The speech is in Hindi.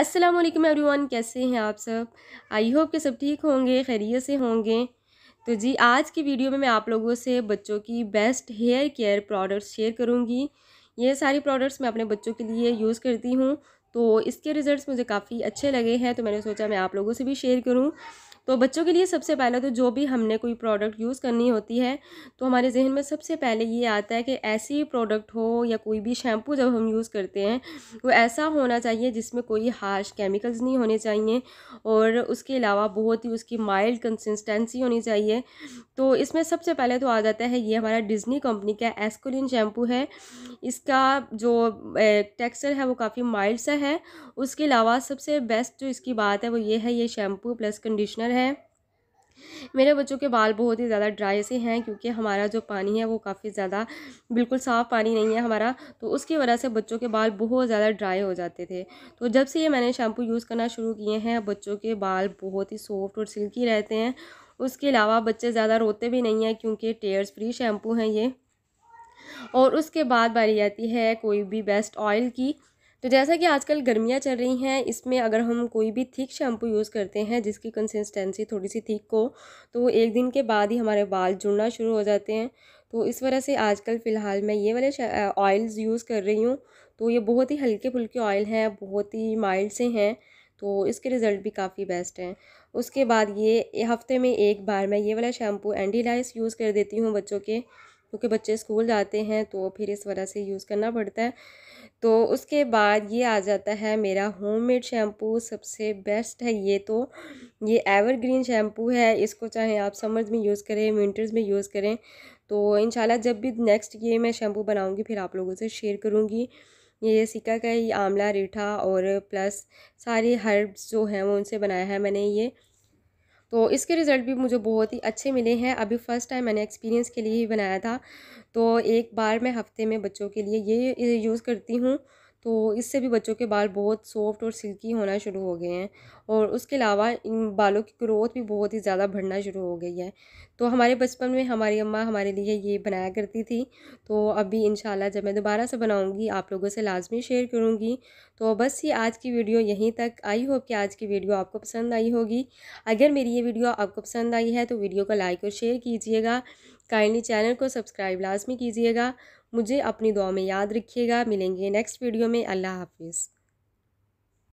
अस्सलाम वालेकुम एवरीवन कैसे हैं आप सब आई होप के सब ठीक होंगे खैरियत से होंगे तो जी आज की वीडियो में मैं आप लोगों से बच्चों की best hair care products share करूंगी ये सारी प्रोडक्ट्स मैं अपने बच्चों के लिए यूज़ करती हूँ तो इसके रिज़ल्ट्स मुझे काफ़ी अच्छे लगे हैं तो मैंने सोचा मैं आप लोगों से भी शेयर करूँ तो बच्चों के लिए सबसे पहले तो जो भी हमने कोई प्रोडक्ट यूज़ करनी होती है तो हमारे जहन में सबसे पहले ये आता है कि ऐसी प्रोडक्ट हो या कोई भी शैम्पू जब हम यूज़ करते हैं वो ऐसा होना चाहिए जिसमें कोई हार्श केमिकल्स नहीं होने चाहिए और उसके अलावा बहुत ही उसकी माइल्ड कंसिस्टेंसी होनी चाहिए तो इसमें सबसे पहले तो आ जाता है ये हमारा डिज़नी कंपनी का एस्कोलिन शैम्पू है इसका जो टेक्सचर है वो काफ़ी माइल्ड सा है उसके अलावा सबसे बेस्ट जो इसकी बात है वो ये है ये शैम्पू प्लस कंडीशनर है मेरे बच्चों के बाल बहुत ही ज़्यादा ड्राई से हैं क्योंकि हमारा जो पानी है वो काफ़ी ज़्यादा बिल्कुल साफ़ पानी नहीं है हमारा तो उसकी वजह से बच्चों के बाल बहुत ज़्यादा ड्राई हो जाते थे तो जब से ये मैंने शैम्पू यूज़ करना शुरू किए हैं बच्चों के बाल बहुत ही सॉफ्ट और सिल्की रहते हैं उसके अलावा बच्चे ज़्यादा रोते भी नहीं हैं क्योंकि टेयर्स फ्री शैम्पू हैं ये और उसके बाद बारी आती है कोई भी बेस्ट ऑयल की तो जैसा कि आजकल गर्मियाँ चल रही हैं इसमें अगर हम कोई भी थिक शैम्पू यूज़ करते हैं जिसकी कंसिस्टेंसी थोड़ी सी थिक हो तो एक दिन के बाद ही हमारे बाल जुड़ना शुरू हो जाते हैं तो इस वजह से आजकल फ़िलहाल मैं ये वाले ऑयल्स यूज़ कर रही हूँ तो ये बहुत ही हल्के फुल्के ऑयल हैं बहुत ही माइल्ड से हैं तो इसके रिज़ल्ट भी काफ़ी बेस्ट हैं उसके बाद ये हफ्ते में एक बार मैं ये वाला शैम्पू एंडी लाइस यूज़ कर देती हूँ बच्चों के क्योंकि बच्चे स्कूल जाते हैं तो फिर इस वजह से यूज़ करना पड़ता है तो उसके बाद ये आ जाता है मेरा होममेड शैम्पू सबसे बेस्ट है ये तो ये एवरग्रीन शैम्पू है इसको चाहे आप समर्स में यूज़ करें विंटर्स में यूज़ करें तो इन जब भी नेक्स्ट ये मैं शैम्पू बनाऊँगी फिर आप लोगों से शेयर करूँगी ये सिक्का का ही आंवला रीठा और प्लस सारी हर्ब्स जो हैं वो उनसे बनाया है मैंने ये तो इसके रिज़ल्ट भी मुझे बहुत ही अच्छे मिले हैं अभी फ़र्स्ट टाइम मैंने एक्सपीरियंस के लिए ही बनाया था तो एक बार मैं हफ़्ते में बच्चों के लिए ये यूज़ करती हूँ तो इससे भी बच्चों के बाल बहुत सॉफ्ट और सिल्की होना शुरू हो गए हैं और उसके अलावा इन बालों की ग्रोथ भी बहुत ही ज़्यादा बढ़ना शुरू हो गई है तो हमारे बचपन में हमारी अम्मा हमारे लिए ये बनाया करती थी तो अभी इन जब मैं दोबारा से बनाऊँगी आप लोगों से लाजमी शेयर करूँगी तो बस ये आज की वीडियो यहीं तक आई होप कि आज की वीडियो आपको पसंद आई होगी अगर मेरी ये वीडियो आपको पसंद आई है तो वीडियो को लाइक और शेयर कीजिएगा काइंडली चैनल को सब्सक्राइब लाजमी कीजिएगा मुझे अपनी दुआ में याद रखिएगा मिलेंगे नेक्स्ट वीडियो में अल्लाह हाफिज़